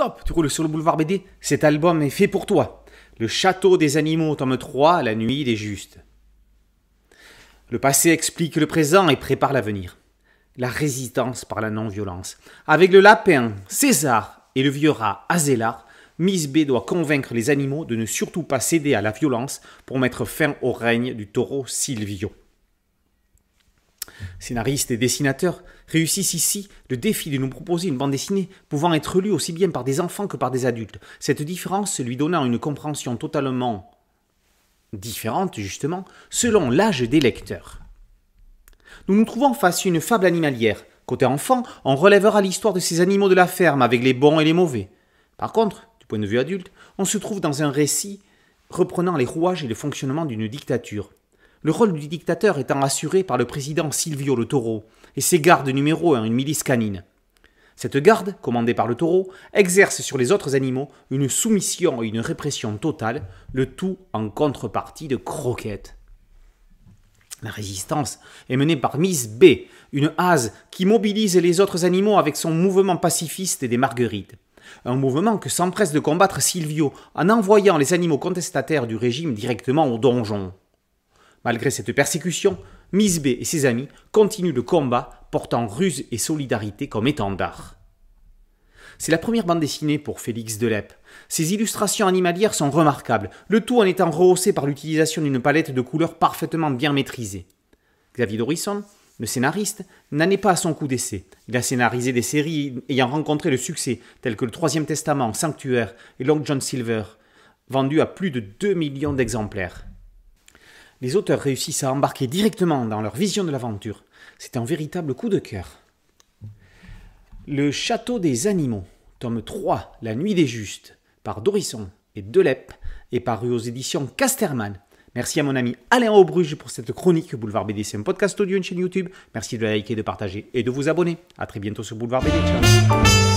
Stop, tu roules sur le boulevard BD, cet album est fait pour toi. Le château des animaux, tome 3, La nuit des justes. Le passé explique le présent et prépare l'avenir. La résistance par la non-violence. Avec le lapin, César et le vieux rat, Azelar, Miss B doit convaincre les animaux de ne surtout pas céder à la violence pour mettre fin au règne du taureau Silvio. Scénaristes et dessinateurs réussissent ici le défi de nous proposer une bande dessinée pouvant être lue aussi bien par des enfants que par des adultes, cette différence lui donnant une compréhension totalement différente, justement, selon l'âge des lecteurs. Nous nous trouvons face à une fable animalière. Côté enfant, on relèvera l'histoire de ces animaux de la ferme avec les bons et les mauvais. Par contre, du point de vue adulte, on se trouve dans un récit reprenant les rouages et le fonctionnement d'une dictature, le rôle du dictateur étant assuré par le président Silvio le Taureau et ses gardes numéro 1, une milice canine. Cette garde, commandée par le taureau, exerce sur les autres animaux une soumission et une répression totale, le tout en contrepartie de croquettes. La résistance est menée par Miss B, une hase qui mobilise les autres animaux avec son mouvement pacifiste des marguerites. Un mouvement que s'empresse de combattre Silvio en envoyant les animaux contestataires du régime directement au donjon. Malgré cette persécution, Miss B et ses amis continuent le combat, portant ruse et solidarité comme étendard. C'est la première bande dessinée pour Félix Delep. Ses illustrations animalières sont remarquables, le tout en étant rehaussé par l'utilisation d'une palette de couleurs parfaitement bien maîtrisée. Xavier Dorisson, le scénariste, n'en est pas à son coup d'essai. Il a scénarisé des séries ayant rencontré le succès, telles que Le Troisième Testament, Sanctuaire et Long John Silver, vendues à plus de 2 millions d'exemplaires les auteurs réussissent à embarquer directement dans leur vision de l'aventure. C'est un véritable coup de cœur. Le Château des Animaux, tome 3, La Nuit des Justes, par Dorisson et Delep, est paru aux éditions Casterman. Merci à mon ami Alain Aubruge pour cette chronique Boulevard BD, un podcast audio, une chaîne YouTube. Merci de liker, de partager et de vous abonner. A très bientôt sur Boulevard BD. Ciao.